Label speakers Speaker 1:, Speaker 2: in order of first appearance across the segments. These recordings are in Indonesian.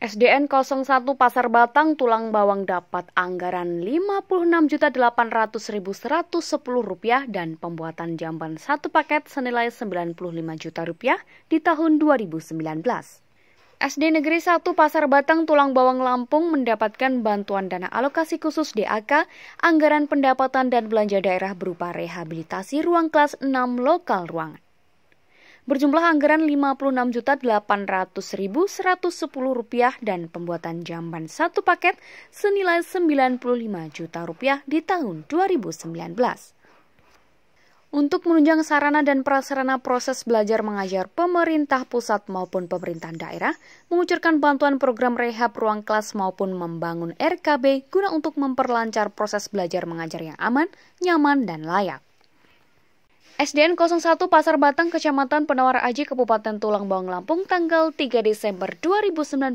Speaker 1: SDN 01 Pasar Batang Tulang Bawang dapat anggaran Rp56.800.110 dan pembuatan jamban satu paket senilai Rp95.000.000 di tahun 2019. SD Negeri 1 Pasar Batang Tulang Bawang Lampung mendapatkan bantuan dana alokasi khusus DAK, anggaran pendapatan dan belanja daerah berupa rehabilitasi ruang kelas 6 lokal ruangan berjumlah anggaran Rp56.800.110 dan pembuatan jamban satu paket senilai Rp95 juta rupiah di tahun 2019. Untuk menunjang sarana dan prasarana proses belajar mengajar pemerintah pusat maupun pemerintahan daerah, mengucurkan bantuan program rehab ruang kelas maupun membangun RKB guna untuk memperlancar proses belajar mengajar yang aman, nyaman, dan layak. SDN 01 Pasar Batang Kecamatan Penawar Aji Kabupaten tulang bawang Lampung tanggal 3 Desember 2019,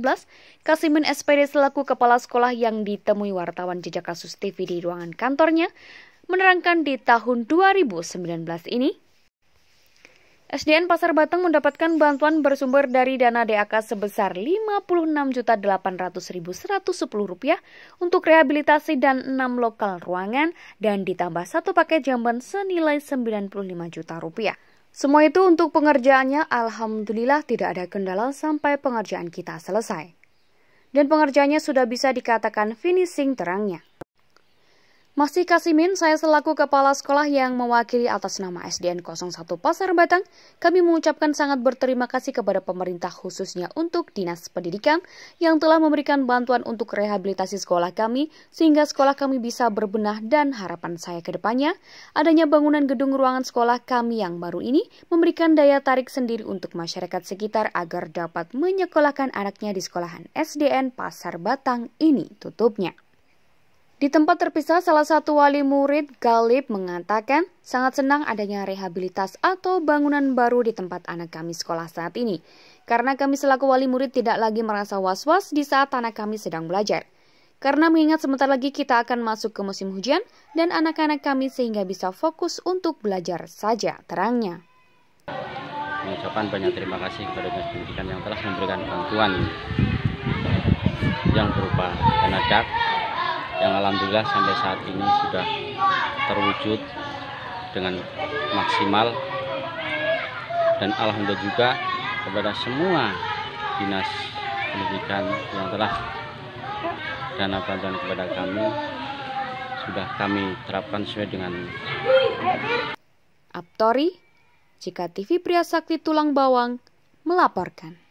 Speaker 1: Kasimin SPD selaku kepala sekolah yang ditemui wartawan jejak kasus TV di ruangan kantornya menerangkan di tahun 2019 ini SDN Pasar Batang mendapatkan bantuan bersumber dari dana DAK sebesar Rp56.800.110 untuk rehabilitasi dan 6 lokal ruangan dan ditambah satu paket jamban senilai Rp95 juta. Rupiah. Semua itu untuk pengerjaannya alhamdulillah tidak ada kendala sampai pengerjaan kita selesai. Dan pengerjaannya sudah bisa dikatakan finishing terangnya. Masih Kasimin, saya selaku kepala sekolah yang mewakili atas nama SDN 01 Pasar Batang, kami mengucapkan sangat berterima kasih kepada pemerintah khususnya untuk Dinas Pendidikan yang telah memberikan bantuan untuk rehabilitasi sekolah kami sehingga sekolah kami bisa berbenah dan harapan saya ke depannya adanya bangunan gedung ruangan sekolah kami yang baru ini memberikan daya tarik sendiri untuk masyarakat sekitar agar dapat menyekolahkan anaknya di sekolahan SDN Pasar Batang ini tutupnya. Di tempat terpisah, salah satu wali murid, Galib, mengatakan sangat senang adanya rehabilitas atau bangunan baru di tempat anak kami sekolah saat ini. Karena kami selaku wali murid tidak lagi merasa was-was di saat anak kami sedang belajar. Karena mengingat sebentar lagi kita akan masuk ke musim hujan dan anak-anak kami sehingga bisa fokus untuk belajar saja terangnya.
Speaker 2: Mengucapkan banyak terima kasih kepada Dinas Pendidikan yang telah memberikan bantuan yang berupa tenaga yang alhamdulillah sampai saat ini sudah terwujud dengan maksimal dan alhamdulillah juga kepada semua dinas pendidikan yang telah dana bantuan kepada kami sudah kami terapkan sesuai dengan
Speaker 1: Aptori, jika TV Pria Sakti Tulang Bawang melaporkan.